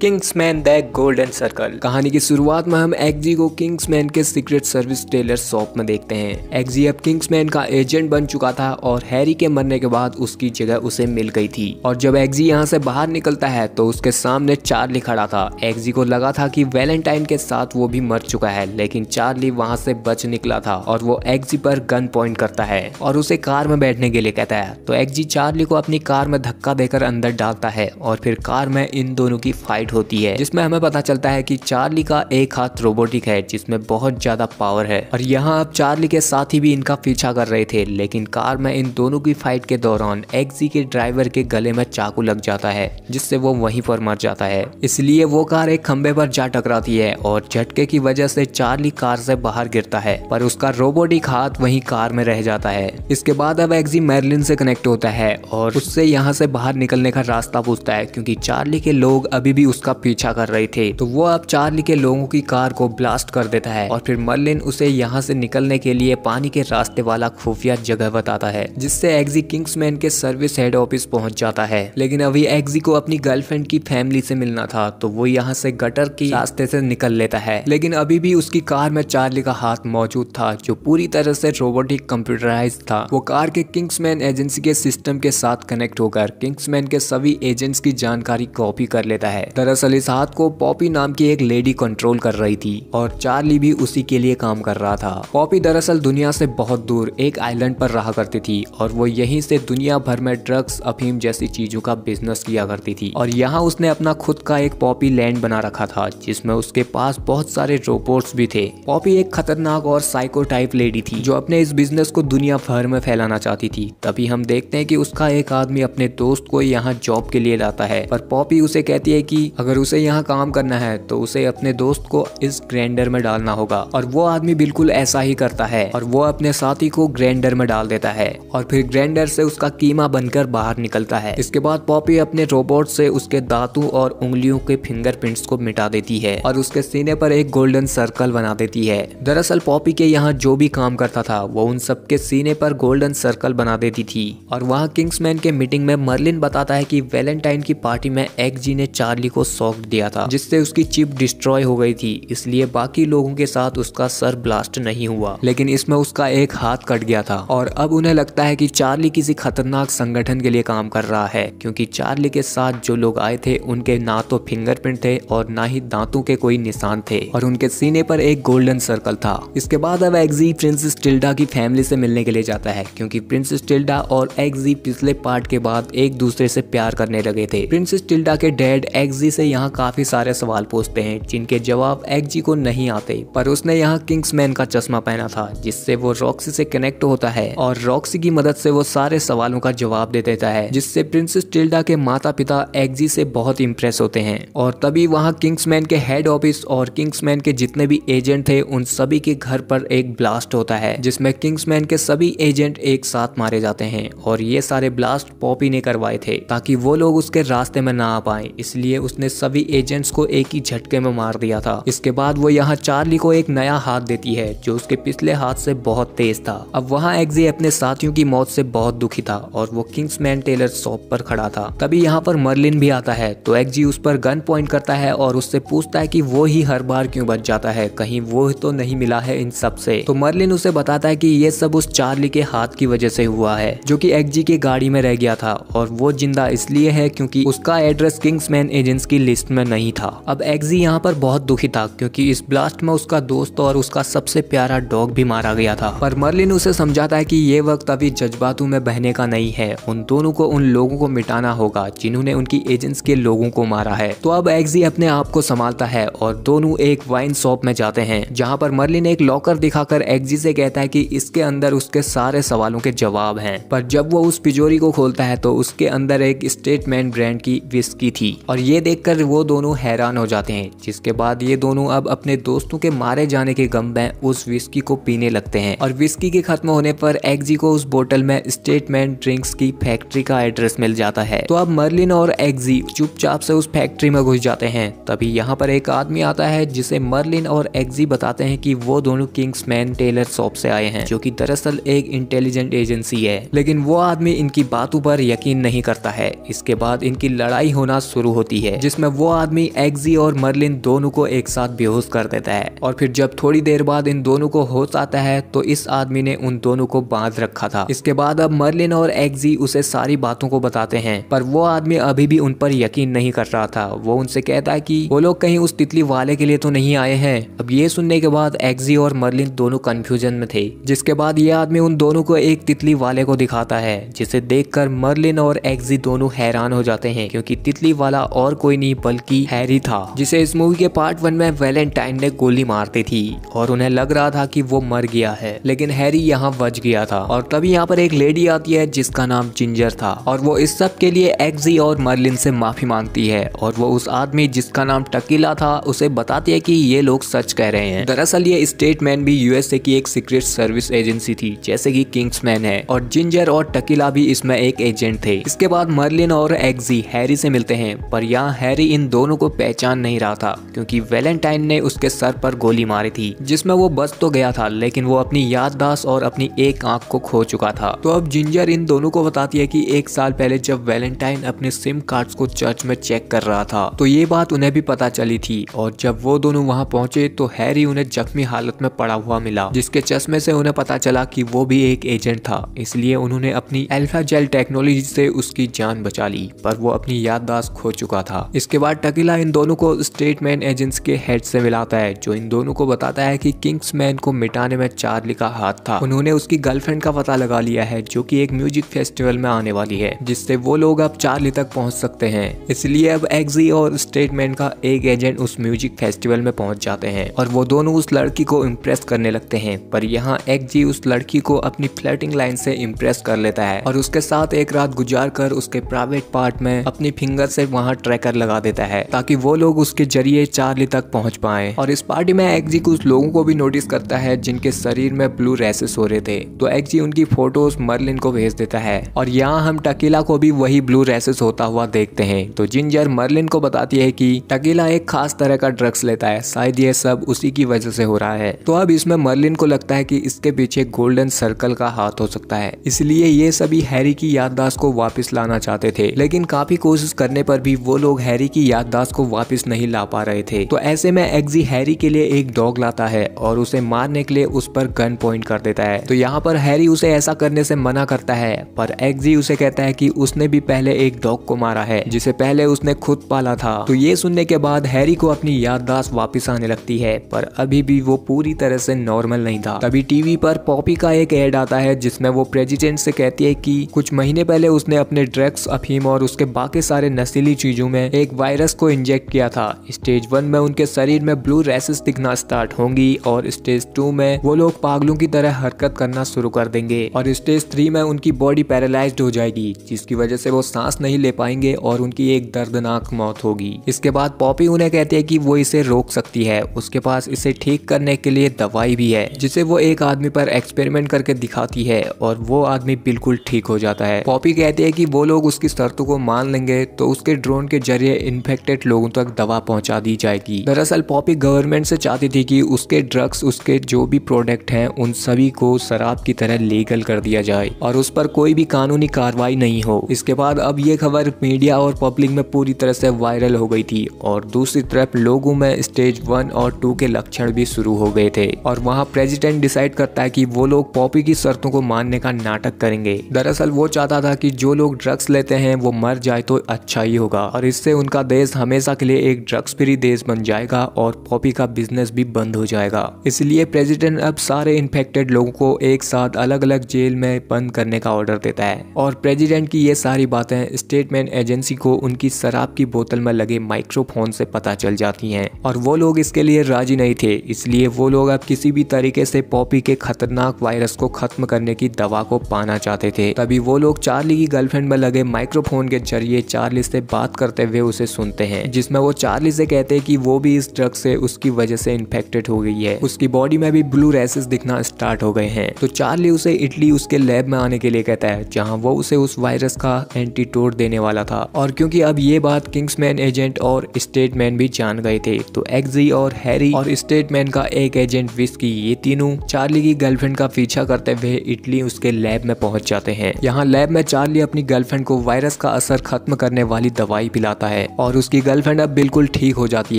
Kingsman the golden circle कहानी की शुरुआत में हम एक्जी को किंग्समैन के सीक्रेट सर्विस टेलर शॉप में देखते हैं एक्जी अब किंग्समैन का एजेंट बन चुका था और हैरी के मरने के बाद उसकी जगह उसे मिल गई थी और जब एक्जी यहाँ से बाहर निकलता है तो उसके सामने चार्ली खड़ा था एक्जी को लगा था की वेलेंटाइन के साथ वो भी मर चुका है लेकिन चार्ली वहाँ से बच निकला था और वो एक्जी पर गन पॉइंट करता है और उसे कार में बैठने के लिए कहता है तो एक्जी चार्ली को अपनी कार में धक्का देकर अंदर डालता है और फिर कार में इन दोनों की फाइट वेबसाइट होती है जिसमें हमें पता चलता है कि चार्ली का एक हाथ रोबोटिक है जिसमें बहुत ज्यादा पावर है और यहाँ अब चार्ली के साथ ही भी इनका पीछा कर रहे थे लेकिन कार में इन दोनों की फाइट के दौरान एक्सी के ड्राइवर के गले में चाकू लग जाता है जिससे वो वहीं पर मर जाता है इसलिए वो कार एक खंबे पर जा टकराती है और झटके की वजह से चार्ली कार से बाहर गिरता है पर उसका रोबोटिक हाथ वही कार में रह जाता है इसके बाद अब एक्सी मैरलिन से कनेक्ट होता है और उससे यहाँ से बाहर निकलने का रास्ता पूछता है क्योंकि चार्ली के लोग अभी भी उस उसका पीछा कर रही थी तो वो अब चार्ली के लोगों की कार को ब्लास्ट कर देता है और फिर मर्लिन उसे यहाँ से निकलने के लिए पानी के रास्ते वाला खुफिया जगह बताता है जिससे एग्जी किंग्समैन के सर्विस हेड ऑफिस पहुंच जाता है लेकिन अभी एग्जी को अपनी गर्लफ्रेंड की फैमिली से मिलना था तो वो यहाँ से गटर की रास्ते से निकल लेता है लेकिन अभी भी उसकी कार में चार्ली का हाथ मौजूद था जो पूरी तरह से रोबोटिक कंप्यूटराइज था वो कार के किंग्समैन एजेंसी के सिस्टम के साथ कनेक्ट होकर किंग्समैन के सभी एजेंट्स की जानकारी कॉपी कर लेता है दरअसल इस हाथ को पॉपी नाम की एक लेडी कंट्रोल कर रही थी और चार्ली भी उसी के लिए काम कर रहा था पॉपी दरअसल दुनिया से बहुत दूर एक आइलैंड पर रहा करती थी और वो यहीं से दुनिया भर में ड्रग्स अफीम जैसी चीजों का बिजनेस किया करती थी और यहाँ उसने अपना खुद का एक पॉपी लैंड बना रखा था जिसमे उसके पास बहुत सारे रोबोट्स भी थे पॉपी एक खतरनाक और साइको टाइप लेडी थी जो अपने इस बिजनेस को दुनिया भर में फैलाना चाहती थी तभी हम देखते हैं कि उसका एक आदमी अपने दोस्त को यहाँ जॉब के लिए लाता है पर पॉपी उसे कहती है कि अगर उसे यहाँ काम करना है तो उसे अपने दोस्त को इस ग्रैंडर में डालना होगा और वो आदमी बिल्कुल ऐसा ही करता है और वो अपने साथी को ग्रैंडर में डाल देता है और फिर ग्रैंडर से उसका कीमा बनकर बाहर निकलता है इसके बाद पॉपी अपने रोबोट से उसके दांतों और उंगलियों के फिंगरप्रिंट्स को मिटा देती है और उसके सीने पर एक गोल्डन सर्कल बना देती है दरअसल पॉपी के यहाँ जो भी काम करता था वो उन सबके सीने पर गोल्डन सर्कल बना देती थी और वहाँ किंग्स के मीटिंग में मर्लिन बताता है की वेलेंटाइन की पार्टी में जी ने चार्ली को को सौंप दिया था जिससे उसकी चिप डिस्ट्रॉय हो गई थी इसलिए बाकी लोगों के साथ उसका सर ब्लास्ट नहीं हुआ लेकिन इसमें उसका एक हाथ कट गया था और अब उन्हें लगता है कि चार्ली किसी खतरनाक संगठन के लिए काम कर रहा है क्योंकि चार्ली के साथ जो लोग आए थे उनके ना तो फिंगरप्रिंट थे और ना ही दांतों के कोई निशान थे और उनके सीने पर एक गोल्डन सर्कल था इसके बाद अब एग्जी प्रिंसेस टिल्डा की फैमिली से मिलने के लिए जाता है क्योंकि प्रिंसेस टिल्डा और एग्जी पिछले पार्ट के बाद एक दूसरे से प्यार करने लगे थे प्रिंसेस टिल्डा के डैड एग्जी जी से यहाँ काफ़ी सारे सवाल पूछते हैं जिनके जवाब एग जी को नहीं आते पर उसने यहाँ किंग्समैन का चश्मा पहना था जिससे वो रॉक्सी से कनेक्ट होता है और रॉक्सी की मदद से वो सारे सवालों का जवाब दे देता है जिससे प्रिंसेस टिल्डा के माता पिता जी से बहुत इम्प्रेस होते हैं और तभी वहाँ मैन के हेड ऑफिस और मैन के जितने भी एजेंट थे उन सभी के घर पर एक ब्लास्ट होता है किंग्स मैन के सभी एजेंट एक साथ मारे जाते हैं और ये सारे ब्लास्ट पॉपी ने करवाए थे ताकि वो लोग उसके रास्ते में ना आ पाए इसलिए उसने उसने सभी एजेंट्स को एक ही झटके में मार दिया था इसके बाद वो यहाँ चार्ली को एक नया हाथ देती है जो उसके पिछले हाथ से बहुत तेज था अब वहाँ एग्जी अपने साथियों की मौत से बहुत दुखी था और वो मैन टेलर शॉप पर खड़ा था तभी यहाँ पर मर्लिन भी आता है तो एग्जी उस पर गन पॉइंट करता है और उससे पूछता है की वो ही हर बार क्यों बच जाता है कहीं वो तो नहीं मिला है इन सबसे तो मर्लिन उसे बताता है की ये सब उस चार्ली के हाथ की वजह से हुआ है जो की एग्जी की गाड़ी में रह गया था और वो जिंदा इसलिए है क्योंकि उसका एड्रेस मैन एजेंट्स उसकी लिस्ट में नहीं था अब एग्जी यहाँ पर बहुत दुखी था क्योंकि इस ब्लास्ट में उसका दोस्त और उसका सबसे प्यारा डॉग भी मारा गया था पर मर्लिन उसे समझाता है कि ये वक्त अभी जज्बातों में बहने का नहीं है उन दोनों को उन लोगों को मिटाना होगा जिन्होंने उनकी एजेंट्स के लोगों को मारा है तो अब एग्जी अपने आप को संभालता है और दोनों एक वाइन शॉप में जाते हैं जहाँ पर मर्लिन एक लॉकर दिखाकर एग्जी से कहता है की इसके अंदर उसके सारे सवालों के जवाब है पर जब वो उस पिजोरी को खोलता है तो उसके अंदर एक स्टेटमेंट ब्रांड की विस्की थी और ये देख देखकर वो दोनों हैरान हो जाते हैं जिसके बाद ये दोनों अब अपने दोस्तों के मारे जाने के गम में उस विस्की को पीने लगते हैं और विस्की के खत्म होने पर एग्जी को उस बोतल में स्टेटमेंट ड्रिंक्स की फैक्ट्री का एड्रेस मिल जाता है तो अब मर्लिन और एग्जी चुपचाप से उस फैक्ट्री में घुस जाते हैं तभी यहाँ पर एक आदमी आता है जिसे मर्लिन और एग्जी बताते हैं की वो दोनों किंग्स टेलर शॉप से आए हैं जो की दरअसल एक इंटेलिजेंट एजेंसी है लेकिन वो आदमी इनकी बातों पर यकीन नहीं करता है इसके बाद इनकी लड़ाई होना शुरू होती है जिसमें वो आदमी एग्जी और मर्लिन दोनों को एक साथ बेहोश कर देता है और फिर जब थोड़ी देर बाद इन दोनों को होश आता है तो इस आदमी ने उन दोनों को बांध रखा था इसके बाद अब मर्लिन और एग्जी उसे सारी बातों को बताते हैं पर वो आदमी अभी भी उन पर यकीन नहीं कर रहा था वो उनसे कहता है की वो लोग कहीं उस तितली वाले के लिए तो नहीं आए हैं अब ये सुनने के बाद एग्जी और मर्लिन दोनों कंफ्यूजन में थे जिसके बाद ये आदमी उन दोनों को एक तितली वाले को दिखाता है जिसे देखकर मर्लिन और एग्जी दोनों हैरान हो जाते हैं क्योंकि तितली वाला और कोई नहीं बल्कि हैरी था जिसे इस मूवी के पार्ट वन में वेलेंटाइन ने गोली मारती थी और उन्हें लग रहा था कि वो मर गया है लेकिन हैरी यहाँ बच गया था और तभी यहाँ पर एक लेडी आती है जिसका नाम जिंजर था और वो इस सब के लिए एक्जी और मर्लिन से माफी मांगती है और वो उस आदमी जिसका नाम टकीला था उसे बताती है की ये लोग सच कह रहे हैं दरअसल ये स्टेटमैन भी यूएसए की एक सीक्रेट सर्विस एजेंसी थी जैसे की किंग्स है और जिंजर और टकीला भी इसमें एक एजेंट थे इसके बाद मर्लिन और एक्जी हैरी से मिलते हैं पर यहाँ हैरी इन दोनों को पहचान नहीं रहा था क्योंकि वैलेंटाइन ने उसके सर पर गोली मारी थी जिसमें वो बच तो गया था लेकिन वो अपनी याददाश्त और अपनी एक आंख को खो चुका था तो अब जिंजर इन दोनों को बताती है कि एक साल पहले जब वैलेंटाइन अपने सिम कार्ड्स को चर्च में चेक कर रहा था तो ये बात उन्हें भी पता चली थी और जब वो दोनों वहाँ पहुंचे तो हैरी उन्हें जख्मी हालत में पड़ा हुआ मिला जिसके चश्मे से उन्हें पता चला की वो भी एक एजेंट था इसलिए उन्होंने अपनी एल्फा जेल टेक्नोलॉजी से उसकी जान बचा ली पर वो अपनी याददाश्त खो चुका था इसके बाद टकीला इन दोनों को स्टेटमैन एजेंट्स के हेड से मिलाता है जो इन दोनों को बताता है कि किंग्समैन को मिटाने में चार्ली का हाथ था उन्होंने उसकी गर्लफ्रेंड का पता लगा लिया है जो कि एक म्यूजिक फेस्टिवल में आने वाली है जिससे वो लोग अब चार्ली तक पहुंच सकते हैं इसलिए अब एग्जी और स्टेटमैन का एक एजेंट उस म्यूजिक फेस्टिवल में पहुंच जाते हैं और वो दोनों उस लड़की को इम्प्रेस करने लगते हैं पर यहाँ एग्जी उस लड़की को अपनी फ्लैटिंग लाइन से इम्प्रेस कर लेता है और उसके साथ एक रात गुजार कर उसके प्राइवेट पार्ट में अपनी फिंगर से वहाँ ट्रैकर लगा देता है ताकि वो लोग उसके जरिए चार्ली तक पहुंच पाए और इस पार्टी में एक्जी कुछ लोगों को भी नोटिस करता है जिनके शरीर में ब्लू रेसेस हो रहे थे तो एक्जी उनकी फोटोज मर्लिन को भेज देता है और यहाँ हम टकीला को भी वही ब्लू रेसेस होता हुआ देखते हैं तो जिंजर मर्लिन को बताती है की टकीला एक खास तरह का ड्रग्स लेता है शायद ये सब उसी की वजह से हो रहा है तो अब इसमें मर्लिन को लगता है की इसके पीछे गोल्डन सर्कल का हाथ हो सकता है इसलिए ये सभी हैरी की याददाश्त को वापस लाना चाहते थे लेकिन काफी कोशिश करने पर भी वो लोग हैरी की याददाश्त को वापस नहीं ला पा रहे थे तो ऐसे में एग्जी हैरी के लिए एक डॉग लाता है और उसे मारने के लिए उस पर गन पॉइंट कर देता है तो यहाँ पर हैरी उसे ऐसा करने से मना करता है पर एग्जी उसे कहता है कि उसने भी पहले एक डॉग को मारा है जिसे पहले उसने खुद पाला था तो ये सुनने के बाद हैरी को अपनी याददाश्त वापिस आने लगती है पर अभी भी वो पूरी तरह से नॉर्मल नहीं था तभी टीवी पर पॉपी का एक एड आता है जिसमें वो प्रेजिडेंट से कहती है की कुछ महीने पहले उसने अपने ड्रग्स अफीम और उसके बाकी सारे नशीली चीजों में एक वायरस को इंजेक्ट किया था स्टेज वन में उनके शरीर में ब्लू रेसेस दिखना स्टार्ट होंगी और स्टेज टू में वो लोग पागलों की तरह हरकत करना शुरू कर देंगे और स्टेज थ्री में उनकी बॉडी पैरालाइज हो जाएगी जिसकी वजह से वो सांस नहीं ले पाएंगे और उनकी एक दर्दनाक मौत होगी इसके बाद पॉपी उन्हें कहती है की वो इसे रोक सकती है उसके पास इसे ठीक करने के लिए दवाई भी है जिसे वो एक आदमी पर एक्सपेरिमेंट करके दिखाती है और वो आदमी बिल्कुल ठीक हो जाता है पॉपी कहती है कि वो लोग उसकी शर्तों को मान लेंगे तो उसके ड्रोन के जरिए लिए इन्फेक्टेड लोगों तक दवा पहुंचा दी जाएगी दरअसल पॉपी गवर्नमेंट से चाहती थी कि उसके ड्रग्स उसके जो भी प्रोडक्ट हैं उन सभी को शराब की तरह लीगल कर दिया जाए और उस पर कोई भी कानूनी कार्रवाई नहीं हो इसके बाद अब ये खबर मीडिया और पब्लिक में पूरी तरह से वायरल हो गई थी और दूसरी तरफ लोगों में स्टेज वन और टू के लक्षण भी शुरू हो गए थे और वहाँ प्रेजिडेंट डिसाइड करता है की वो लोग पॉपी की शर्तों को मानने का नाटक करेंगे दरअसल वो चाहता था की जो लोग ड्रग्स लेते हैं वो मर जाए तो अच्छा ही होगा और इससे उनका देश हमेशा के लिए एक ड्रग्स फ्री देश बन जाएगा और पॉपी का बिजनेस भी बंद हो जाएगा इसलिए प्रेसिडेंट अब सारे इन्फेक्टेड लोगों को एक साथ अलग अलग जेल में बंद करने का ऑर्डर देता है और प्रेसिडेंट की ये सारी बातें स्टेटमेंट एजेंसी को उनकी शराब की बोतल में लगे माइक्रोफोन से पता चल जाती है और वो लोग इसके लिए राजी नहीं थे इसलिए वो लोग अब किसी भी तरीके से पॉपी के खतरनाक वायरस को खत्म करने की दवा को पाना चाहते थे तभी वो लोग चार्ली की गर्लफ्रेंड में लगे माइक्रोफोन के जरिए चार्ली से बात करते हुए उसे सुनते हैं जिसमें वो चार्ली से कहते हैं कि वो भी इस ड्रग से उसकी वजह से इन्फेक्टेड हो गई है उसकी बॉडी में भी ब्लू रेसेस दिखना स्टार्ट हो गए हैं तो चार्ली उसे इटली उसके लैब में आने के लिए कहता है जहाँ वो उसे उस वायरस का एंटीटोड देने वाला था और क्योंकि अब ये बात किंग्समैन एजेंट और स्टेटमैन भी जान गए थे तो एक्जी e और हैरी और स्टेटमैन का एक एजेंट विस्की ये तीनों चार्ली की गर्लफ्रेंड का पीछा करते हुए इटली उसके लैब में पहुंच जाते हैं यहाँ लैब में चार्ली अपनी गर्लफ्रेंड को वायरस का असर खत्म करने वाली दवाई पिलाता है है और उसकी गर्लफ्रेंड अब बिल्कुल ठीक हो जाती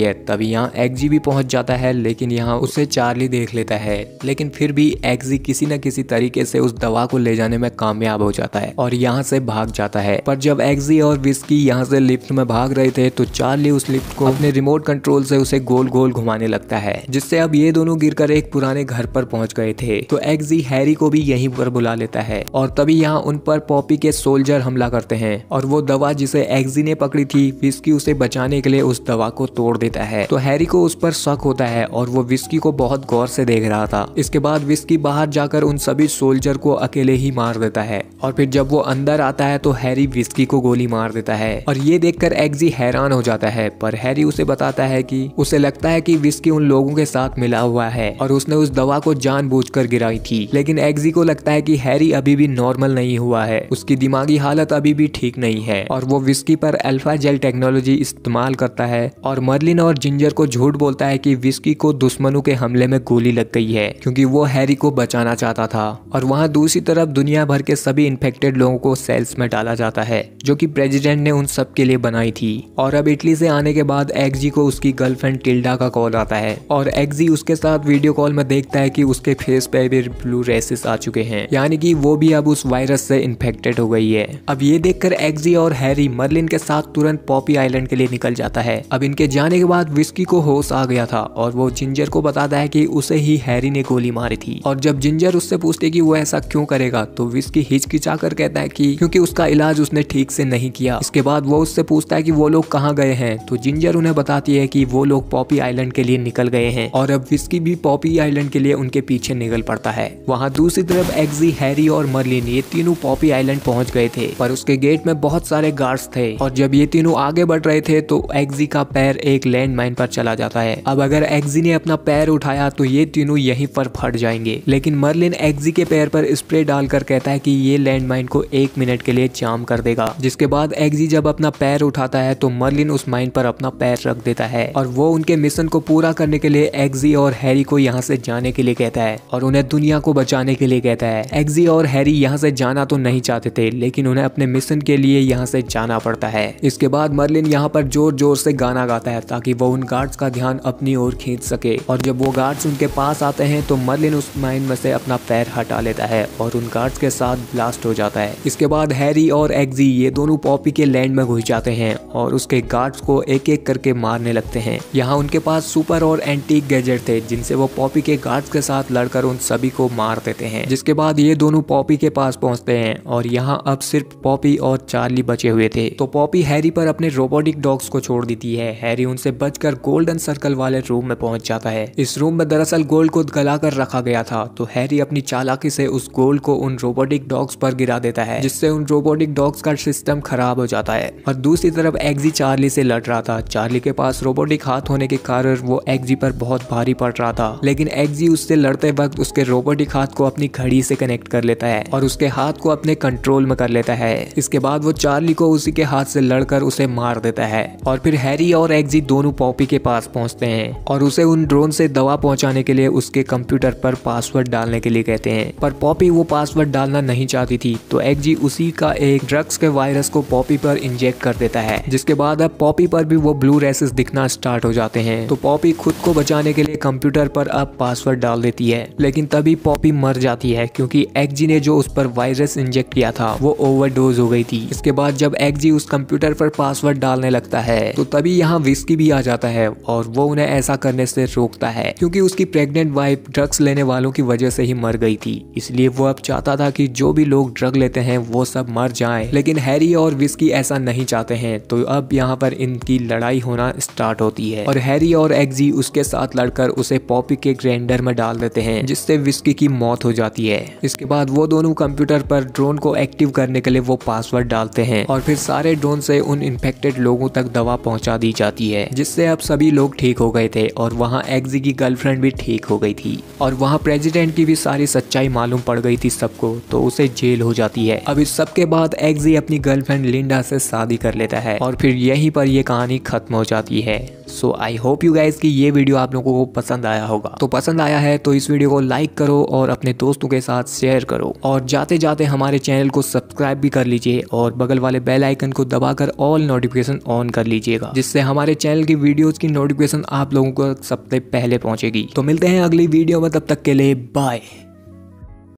है तभी यहाँ एक्जी भी पहुंच जाता है लेकिन यहाँ उसे चार्ली देख लेता है लेकिन फिर भी एक्जी किसी न किसी तरीके से उस दवा को ले जाने में कामयाब हो जाता है और यहाँ से भाग जाता है पर जब एक्जी और विस्की यहाँ से लिफ्ट में भाग रहे थे तो चार्ली उस लिफ्ट को अपने रिमोट कंट्रोल से उसे गोल गोल घुमाने लगता है जिससे अब ये दोनों गिरकर एक पुराने घर पर पहुंच गए थे तो एक्जी हैरी को भी यहीं पर बुला लेता है और तभी यहाँ उन पर पॉपी के सोल्जर हमला करते हैं और वो दवा जिसे एक्जी ने पकड़ी थी विस्की उसे बचाने के लिए उस दवा को तोड़ देता है तो हैरी को उस पर शक होता है और वो विस्की को बहुत गौर से देख रहा था इसके बाद विस्की बाहर जाकर उन सभी सोल्जर को अकेले ही मार देता है और फिर जब वो अंदर आता है तो हैरी विस्की को गोली मार देता है और ये देखकर एग्जी हैरान हो जाता है पर हैरी उसे बताता है कि उसे लगता है कि विस्की उन लोगों के साथ मिला हुआ है और उसने उस दवा को जानबूझकर गिराई थी लेकिन एग्जी को लगता है कि हैरी अभी भी नॉर्मल नहीं हुआ है उसकी दिमागी हालत अभी भी ठीक नहीं है और वो विस्की पर अल्फा जेल टेक्नोलॉजी इस्तेमाल करता है और मर्लिन और जिंजर को झूठ बोलता है कि विस्की को दुश्मनों के हमले में गोली लग गई है क्योंकि वो हैरी को बचाना चाहता था और वहाँ दूसरी तरफ दुनिया भर के सभी इन्फेक्टेड लोगों को सेल्स में डाला जाता है जो की प्रेजिडेंट ने उन सब के लिए बनाई थी और अब इटली से आने के बाद एक्जी को उसकी गर्लफ्रेंड टिल्डा का कॉल आता है और एक्जी उसके साथ वीडियो कॉल में देखता है की उसके फेस पे भी ब्लू रेसिस आ चुके हैं यानी की वो भी अब उस वायरस से इन्फेक्टेड हो गई है अब ये देखकर एक्जी और हैरी मर्लिन के साथ तुरंत पॉप पॉपी आइलैंड के लिए निकल जाता है अब इनके जाने के बाद विस्की को होश आ गया था और वो जिंजर को बताता है कि उसे ही हैरी ने गोली मारी थी और जब जिंजर उससे पूछते कि वो ऐसा क्यों करेगा तो विस्की हिचकिचा कर कहता है कि क्योंकि उसका इलाज उसने ठीक से नहीं किया इसके बाद वो उससे पूछता है कि वो लोग कहाँ गए हैं तो जिंजर उन्हें बताती है कि वो लोग पॉपी आइलैंड के लिए निकल गए हैं और अब विस्की भी पॉपी आइलैंड के लिए उनके पीछे निकल पड़ता है वहाँ दूसरी तरफ एग्जी हैरी और मर्लिन ये तीनों पॉपी आइलैंड पहुंच गए थे पर उसके गेट में बहुत सारे गार्ड्स थे और जब ये तीनों आ आगे बढ़ रहे थे तो एग्जी का पैर एक लैंड माइन पर चला जाता है अब अगर एग्जी ने अपना पैर उठाया तो ये तीनों यहीं पर फट जाएंगे लेकिन मर्लिन एग्जी के पैर पर स्प्रे डालकर कहता है कि ये लैंड माइन को एक मिनट के लिए जाम कर देगा जिसके बाद एग्जी जब अपना पैर उठाता है तो मर्लिन उस माइन पर अपना पैर रख देता है और वो उनके मिशन को पूरा करने के लिए एग्जी और हैरी को यहाँ से जाने के लिए कहता है और उन्हें दुनिया को बचाने के लिए कहता है एग्जी और हैरी यहाँ से जाना तो नहीं चाहते थे लेकिन उन्हें अपने मिशन के लिए यहाँ से जाना पड़ता है इसके बाद मर्लिन यहाँ पर जोर जोर से गाना गाता है ताकि वो उन गार्ड्स का ध्यान अपनी ओर खींच सके और जब वो गार्ड्स उनके पास आते हैं तो मर्लिन उस माइन में से अपना पैर हटा लेता है और उन गार्ड्स के साथ ब्लास्ट हो जाता है इसके बाद हैरी और एग्जी ये दोनों पॉपी के लैंड में घुस जाते हैं और उसके गार्ड्स को एक एक करके मारने लगते हैं यहाँ उनके पास सुपर और एंटीक गैजेट थे जिनसे वो पॉपी के गार्ड्स के साथ लड़कर उन सभी को मार देते हैं जिसके बाद ये दोनों पॉपी के पास पहुंचते हैं और यहाँ अब सिर्फ पॉपी और चार्ली बचे हुए थे तो पॉपी हैरी पर अपने रोबोटिक डॉग्स को छोड़ देती है हैरी उनसे बचकर गोल्डन सर्कल वाले रूम में पहुंच जाता है इस रूम में दरअसल गोल्ड को गलाकर रखा गया था तो हैरी अपनी चालाकी से उस गोल्ड को उन रोबोटिक डॉग्स पर गिरा देता है जिससे उन रोबोटिक डॉग्स का सिस्टम खराब हो जाता है और दूसरी तरफ एग्जी चार्ली से लड़ रहा था चार्ली के पास रोबोटिक हाथ होने के कारण वो एग्जी पर बहुत भारी पड़ रहा था लेकिन एग्जी उससे लड़ते वक्त उसके रोबोटिक हाथ को अपनी घड़ी से कनेक्ट कर लेता है और उसके हाथ को अपने कंट्रोल में कर लेता है इसके बाद वो चार्ली को उसी के हाथ से लड़कर उसे मार देता है और फिर हैरी और एग्जी दोनों पॉपी के पास पहुंचते हैं और उसे उन ड्रोन से दवा पहुंचाने के लिए उसके कंप्यूटर पर पासवर्ड डालने के लिए कहते हैं पर पॉपी वो पासवर्ड डालना नहीं चाहती थी तो एग्जी उसी का एक ड्रग्स के वायरस को पॉपी पर इंजेक्ट कर देता है जिसके बाद अब पॉपी पर भी वो ब्लू रेसेस दिखना स्टार्ट हो जाते हैं तो पॉपी खुद को बचाने के लिए कंप्यूटर पर अब पासवर्ड डाल देती है लेकिन तभी पॉपी मर जाती है क्योंकि एग्जी ने जो उस पर वायरस इंजेक्ट किया था वो ओवरडोज हो गई थी इसके बाद जब एग्जी उस कंप्यूटर पर पासवर्ड शरबत डालने लगता है तो तभी यहाँ विस्की भी आ जाता है और वो उन्हें ऐसा करने से रोकता है क्योंकि उसकी प्रेग्नेंट वाइफ ड्रग्स लेने वालों की वजह से ही मर गई थी इसलिए वो अब चाहता था कि जो भी लोग ड्रग लेते हैं वो सब मर जाएं लेकिन हैरी और विस्की ऐसा नहीं चाहते हैं तो अब यहाँ पर इनकी लड़ाई होना स्टार्ट होती है और हैरी और एग्जी उसके साथ लड़कर उसे पॉपी के ग्राइंडर में डाल देते हैं जिससे विस्की की मौत हो जाती है इसके बाद वो दोनों कंप्यूटर पर ड्रोन को एक्टिव करने के लिए वो पासवर्ड डालते हैं और फिर सारे ड्रोन से उन इन्फेक्ट इन्फेक्टेड लोगों तक दवा पहुंचा दी जाती है जिससे अब सभी लोग ठीक हो गए थे और वहाँ एग्जी की गर्लफ्रेंड भी ठीक हो गई थी और वहाँ प्रेजिडेंट की भी सारी सच्चाई मालूम पड़ गई थी सबको तो उसे जेल हो जाती है अब इस सबके बाद एग्जी अपनी गर्लफ्रेंड लिंडा से शादी कर लेता है और फिर यहीं पर ये कहानी खत्म हो जाती है so I hope you guys कि ये वीडियो आप लोगों को पसंद आया होगा तो पसंद आया है तो इस वीडियो को लाइक करो और अपने दोस्तों के साथ शेयर करो और जाते जाते हमारे चैनल को सब्सक्राइब भी कर लीजिए और बगल वाले बेल आइकन को दबाकर ऑल नोट नोटिफिकेशन ऑन कर लीजिएगा जिससे हमारे चैनल की वीडियोज की नोटिफिकेशन आप लोगों को सबसे पहले पहुंचेगी तो मिलते हैं अगली वीडियो में तब तक के लिए बाय